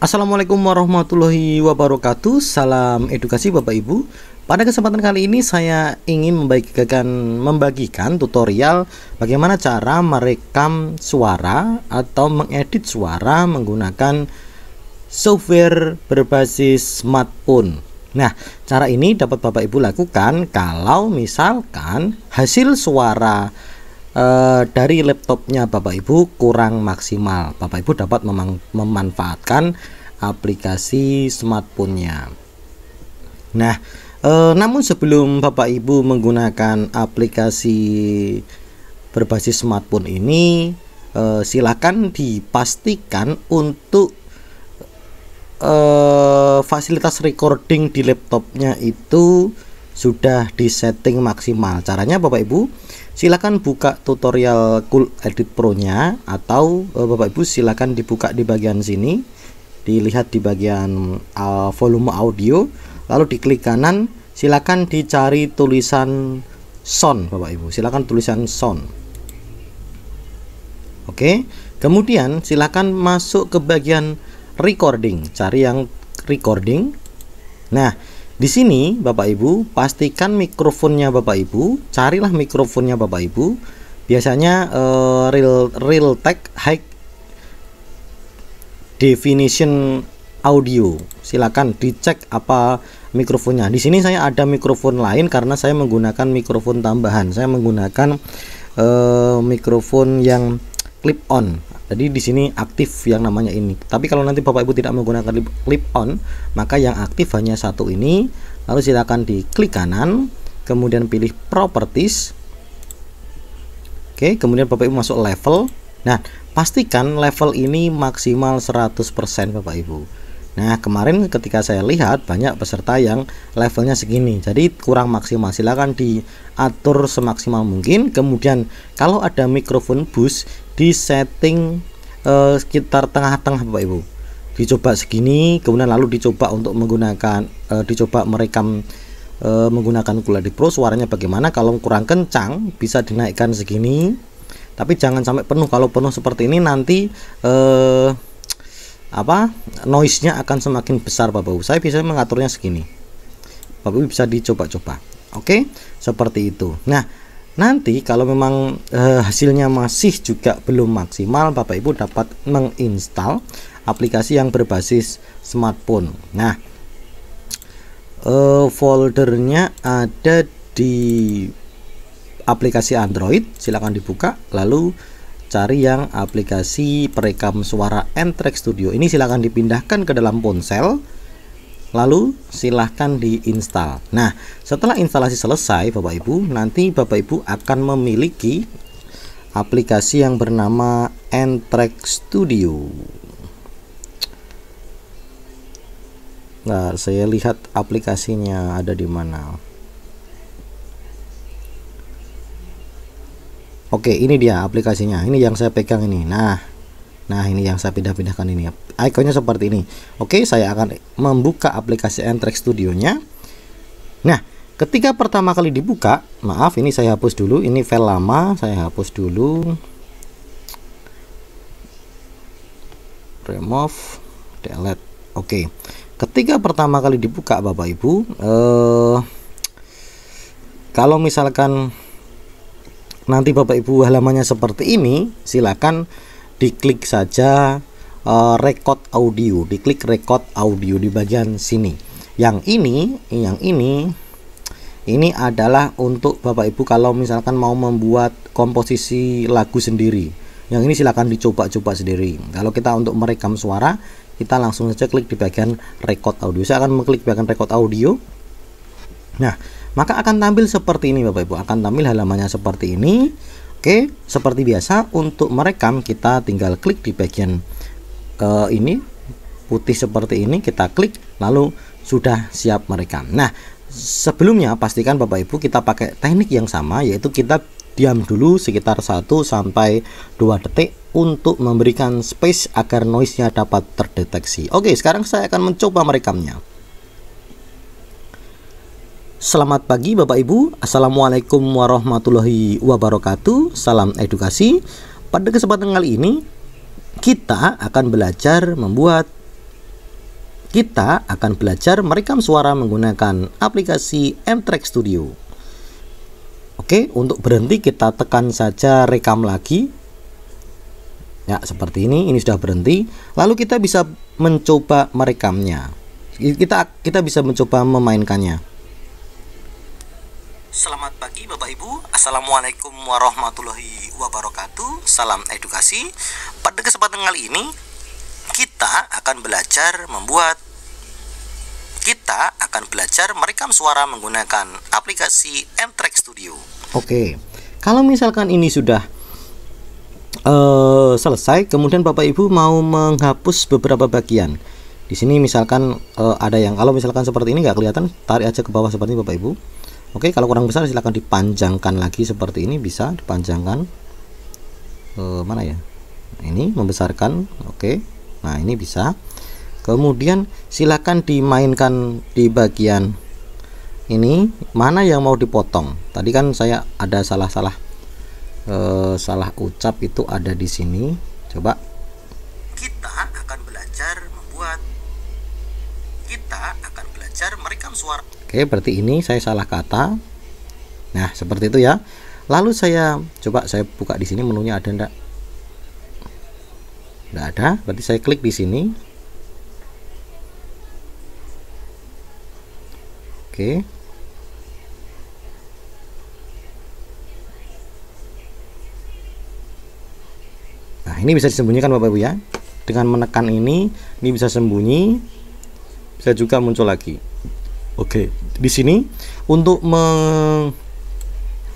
Assalamualaikum warahmatullahi wabarakatuh Salam edukasi Bapak Ibu Pada kesempatan kali ini saya ingin membagikan, membagikan tutorial Bagaimana cara merekam suara atau mengedit suara menggunakan software berbasis smartphone Nah cara ini dapat Bapak Ibu lakukan kalau misalkan hasil suara Eh, dari laptopnya Bapak Ibu kurang maksimal. Bapak Ibu dapat memanfaatkan aplikasi smartphone-nya. Nah, eh, namun sebelum Bapak Ibu menggunakan aplikasi berbasis smartphone ini, eh, silakan dipastikan untuk eh, fasilitas recording di laptopnya itu sudah di setting maksimal caranya Bapak Ibu silakan buka tutorial Cool Edit Pro nya atau eh, Bapak Ibu silakan dibuka di bagian sini dilihat di bagian uh, volume audio lalu di klik kanan silakan dicari tulisan sound Bapak Ibu silakan tulisan sound Oke, kemudian silakan masuk ke bagian recording, cari yang recording. Nah, di sini Bapak Ibu pastikan mikrofonnya Bapak Ibu, carilah mikrofonnya Bapak Ibu. Biasanya uh, real real tech high definition audio. Silakan dicek apa mikrofonnya. Di sini saya ada mikrofon lain karena saya menggunakan mikrofon tambahan. Saya menggunakan uh, mikrofon yang clip on. Jadi di sini aktif yang namanya ini. Tapi kalau nanti Bapak Ibu tidak menggunakan clip on, maka yang aktif hanya satu ini. Lalu silakan diklik kanan, kemudian pilih properties. Oke, kemudian Bapak Ibu masuk level. Nah, pastikan level ini maksimal 100% Bapak Ibu. Nah kemarin ketika saya lihat banyak peserta yang levelnya segini jadi kurang maksimal silahkan diatur semaksimal mungkin kemudian kalau ada mikrofon bus di setting eh, sekitar tengah-tengah Bapak Ibu dicoba segini kemudian lalu dicoba untuk menggunakan eh, dicoba merekam eh, menggunakan di Pro suaranya bagaimana kalau kurang kencang bisa dinaikkan segini tapi jangan sampai penuh kalau penuh seperti ini nanti eh, apa noise-nya akan semakin besar Bapak Ibu. Saya bisa mengaturnya segini. Bapak Ibu bisa dicoba-coba. Oke, seperti itu. Nah, nanti kalau memang eh, hasilnya masih juga belum maksimal, Bapak Ibu dapat menginstal aplikasi yang berbasis smartphone. Nah, eh, foldernya ada di aplikasi Android, silahkan dibuka lalu cari yang aplikasi perekam suara Entrek Studio ini silahkan dipindahkan ke dalam ponsel lalu silahkan diinstal nah setelah instalasi selesai Bapak Ibu nanti Bapak Ibu akan memiliki aplikasi yang bernama Entrek Studio Nah, saya lihat aplikasinya ada di mana. Oke ini dia aplikasinya ini yang saya pegang ini nah nah ini yang saya pindah-pindahkan ini ikonnya seperti ini Oke saya akan membuka aplikasi Entrek Studio nya nah ketika pertama kali dibuka maaf ini saya hapus dulu ini file lama saya hapus dulu remove delete Oke ketika pertama kali dibuka Bapak Ibu eh, kalau misalkan nanti Bapak Ibu halamannya seperti ini, silakan diklik saja uh, record audio, diklik record audio di bagian sini. Yang ini, yang ini ini adalah untuk Bapak Ibu kalau misalkan mau membuat komposisi lagu sendiri. Yang ini silakan dicoba-coba sendiri. Kalau kita untuk merekam suara, kita langsung saja klik di bagian record audio. Saya akan mengklik bagian record audio. Nah, maka akan tampil seperti ini Bapak Ibu akan tampil halamannya seperti ini Oke seperti biasa untuk merekam kita tinggal klik di bagian uh, ini putih seperti ini kita klik lalu sudah siap merekam nah sebelumnya pastikan Bapak Ibu kita pakai teknik yang sama yaitu kita diam dulu sekitar 1 sampai 2 detik untuk memberikan space agar noise-nya dapat terdeteksi. Oke, sekarang saya akan mencoba merekamnya. Selamat pagi Bapak Ibu Assalamualaikum warahmatullahi wabarakatuh Salam edukasi Pada kesempatan kali ini Kita akan belajar membuat Kita akan belajar merekam suara menggunakan aplikasi M-Track Studio Oke, untuk berhenti kita tekan saja rekam lagi Ya, seperti ini, ini sudah berhenti Lalu kita bisa mencoba merekamnya Kita, kita bisa mencoba memainkannya Selamat pagi Bapak Ibu Assalamualaikum warahmatullahi wabarakatuh Salam edukasi Pada kesempatan kali ini Kita akan belajar membuat Kita akan belajar merekam suara menggunakan aplikasi M-Track Studio Oke, kalau misalkan ini sudah uh, selesai Kemudian Bapak Ibu mau menghapus beberapa bagian di sini misalkan uh, ada yang kalau misalkan seperti ini nggak kelihatan tarik aja ke bawah seperti ini, bapak ibu Oke, kalau kurang besar silahkan dipanjangkan lagi seperti ini bisa dipanjangkan e, mana ya? Ini membesarkan. Oke. Nah, ini bisa. Kemudian silahkan dimainkan di bagian ini mana yang mau dipotong. Tadi kan saya ada salah-salah e, salah ucap itu ada di sini. Coba kita akan kita akan belajar merekam suara. Oke, berarti ini saya salah kata. Nah, seperti itu ya. Lalu saya coba saya buka di sini menunya ada ndak? Enggak ada, berarti saya klik di sini. Oke. Nah, ini bisa disembunyikan Bapak Ibu ya. Dengan menekan ini, ini bisa sembunyi bisa juga muncul lagi oke di sini untuk meng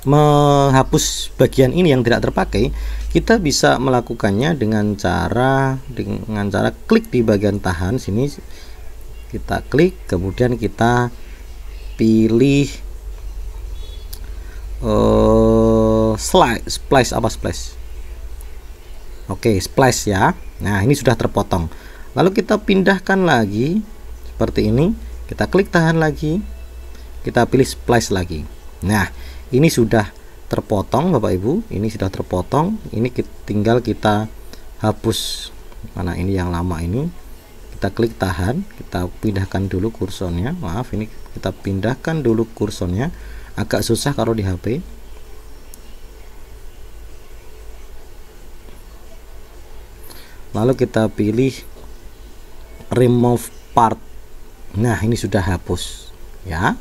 menghapus bagian ini yang tidak terpakai kita bisa melakukannya dengan cara dengan cara klik di bagian tahan sini kita klik kemudian kita pilih uh, slice splice apa splice oke okay, splice ya nah ini sudah terpotong lalu kita pindahkan lagi seperti ini kita klik tahan lagi kita pilih splice lagi nah ini sudah terpotong Bapak Ibu ini sudah terpotong ini tinggal kita hapus mana ini yang lama ini kita klik tahan kita pindahkan dulu kursornya maaf ini kita pindahkan dulu kursornya agak susah kalau di HP lalu kita pilih remove part nah ini sudah hapus ya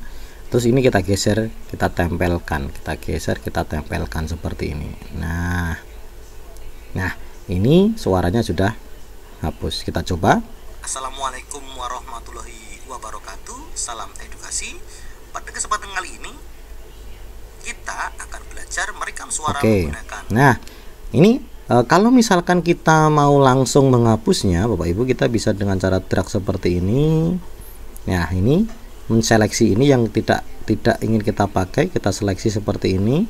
terus ini kita geser kita tempelkan kita geser kita tempelkan seperti ini nah nah ini suaranya sudah hapus kita coba Assalamualaikum warahmatullahi wabarakatuh salam edukasi pada kesempatan kali ini kita akan belajar merekam suara okay. menggunakan nah ini e, kalau misalkan kita mau langsung menghapusnya Bapak Ibu kita bisa dengan cara drag seperti ini nah ini menseleksi ini yang tidak tidak ingin kita pakai kita seleksi seperti ini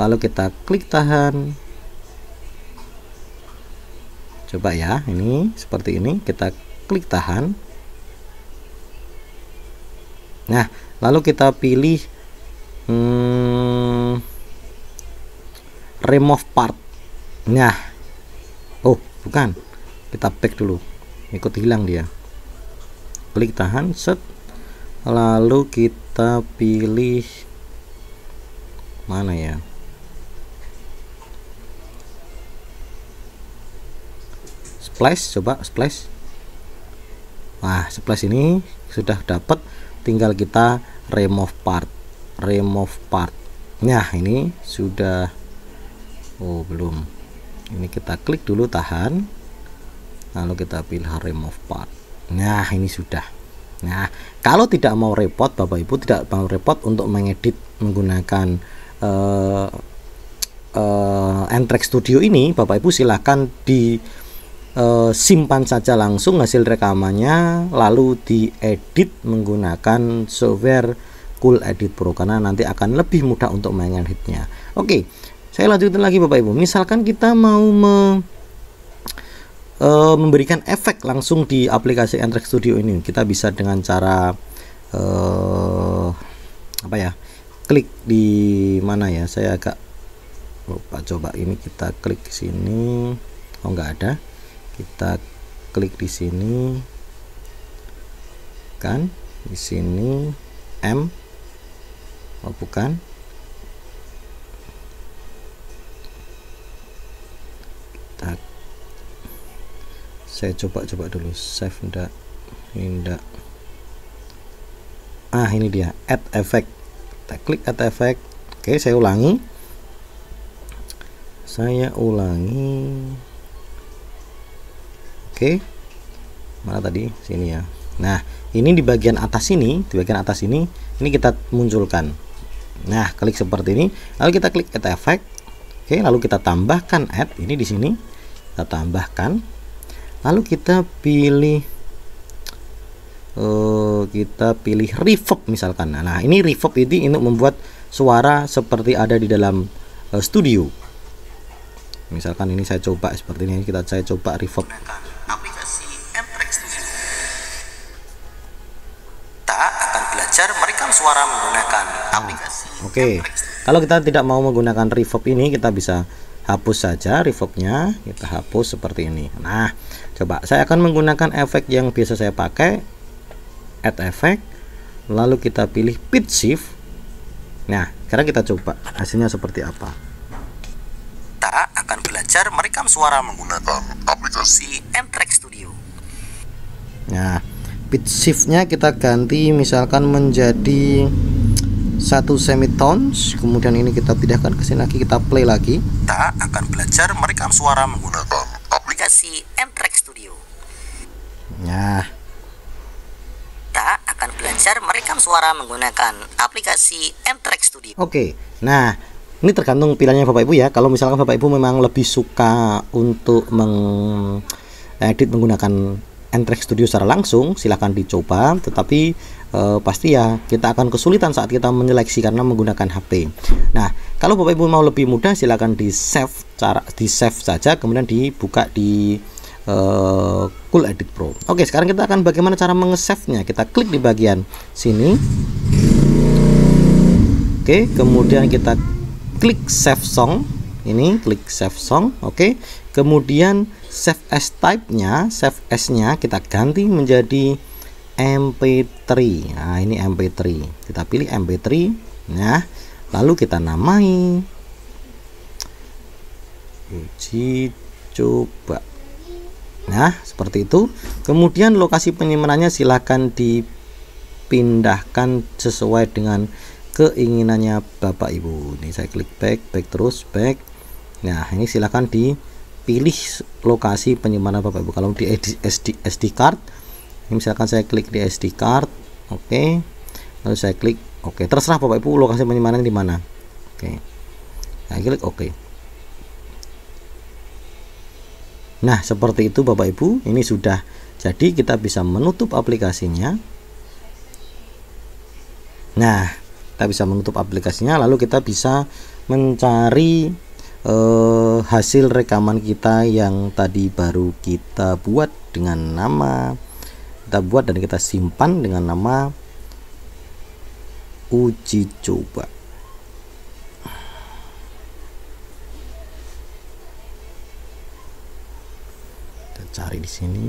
lalu kita klik tahan coba ya ini seperti ini kita klik tahan nah lalu kita pilih hmm, remove part nah oh bukan kita back dulu ikut hilang dia klik tahan set lalu kita pilih mana ya splash coba splash nah splash ini sudah dapat tinggal kita remove part remove part nah ini sudah oh belum ini kita klik dulu tahan lalu kita pilih remove part Nah, ini sudah. Nah, kalau tidak mau repot, Bapak Ibu tidak mau repot untuk mengedit menggunakan uh, uh, eh, Entrex eh, Studio ini, Bapak Ibu silahkan di uh, simpan saja langsung hasil rekamannya, lalu diedit menggunakan software Cool Edit Pro karena nanti akan lebih mudah untuk mengeditnya. Oke, okay, saya lanjutkan lagi Bapak Ibu. Misalkan kita mau me e, memberikan efek langsung di aplikasi Android Studio ini. Kita bisa dengan cara e, apa ya? Klik di mana ya? Saya agak lupa coba ini kita klik di sini. Oh enggak ada. Kita klik di sini. Kan di sini M Oh bukan. Kita saya coba-coba dulu save ndak ndak ah ini dia add effect kita klik add effect oke saya ulangi saya ulangi oke mana tadi sini ya nah ini di bagian atas ini di bagian atas ini ini kita munculkan nah klik seperti ini lalu kita klik add effect oke lalu kita tambahkan add ini di sini kita tambahkan lalu kita pilih uh, kita pilih reverb misalkan nah ini reverb ini untuk membuat suara seperti ada di dalam uh, studio misalkan ini saya coba seperti ini kita saya coba reverb suara menggunakan ah, aplikasi oke okay. kalau kita tidak mau menggunakan reverb ini kita bisa hapus saja revoke-nya kita hapus seperti ini nah coba saya akan menggunakan efek yang biasa saya pakai add effect lalu kita pilih pitch shift nah sekarang kita coba hasilnya seperti apa kita akan belajar merekam suara menggunakan aplikasi Entrek Studio nah pitch shiftnya kita ganti misalkan menjadi satu semitones kemudian ini kita pindahkan ke sini lagi kita play lagi kita akan belajar merekam suara menggunakan aplikasi Mtrack Studio nah kita akan belajar merekam suara menggunakan aplikasi Mtrack Studio oke nah ini tergantung pilihannya Bapak Ibu ya kalau misalkan Bapak Ibu memang lebih suka untuk mengedit menggunakan Entrek Studio secara langsung silahkan dicoba tetapi eh, pasti ya kita akan kesulitan saat kita menyeleksi karena menggunakan HP. Nah, kalau Bapak Ibu mau lebih mudah silakan di save cara di save saja kemudian dibuka di eh, Cool Edit Pro. Oke, sekarang kita akan bagaimana cara save nya Kita klik di bagian sini. Oke, kemudian kita klik save song ini klik save song oke okay. kemudian save as type nya save as nya kita ganti menjadi MP3 nah ini MP3 kita pilih MP3 ya. lalu kita namai uji coba nah seperti itu kemudian lokasi penyimpanannya silahkan dipindahkan sesuai dengan keinginannya bapak ibu ini saya klik back back terus back nah ini silahkan dipilih lokasi penyimpanan bapak ibu kalau di SD, SD card misalkan saya klik di SD card oke okay. lalu saya klik oke okay. terserah bapak ibu lokasi penyimpanan di mana oke okay. saya klik oke okay. nah seperti itu bapak ibu ini sudah jadi kita bisa menutup aplikasinya nah kita bisa menutup aplikasinya lalu kita bisa mencari eh, hasil rekaman kita yang tadi baru kita buat dengan nama kita buat dan kita simpan dengan nama uji coba kita cari di sini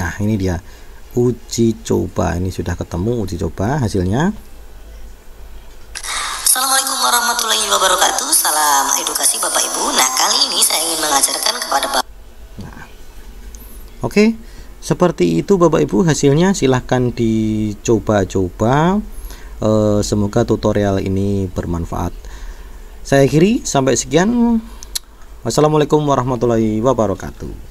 nah ini dia uji coba ini sudah ketemu uji coba hasilnya edukasi Bapak Ibu. Nah, kali ini saya ingin mengajarkan kepada Bapak. Nah. Oke, seperti itu Bapak Ibu hasilnya silahkan dicoba-coba. E, semoga tutorial ini bermanfaat. Saya akhiri sampai sekian. Wassalamualaikum warahmatullahi wabarakatuh.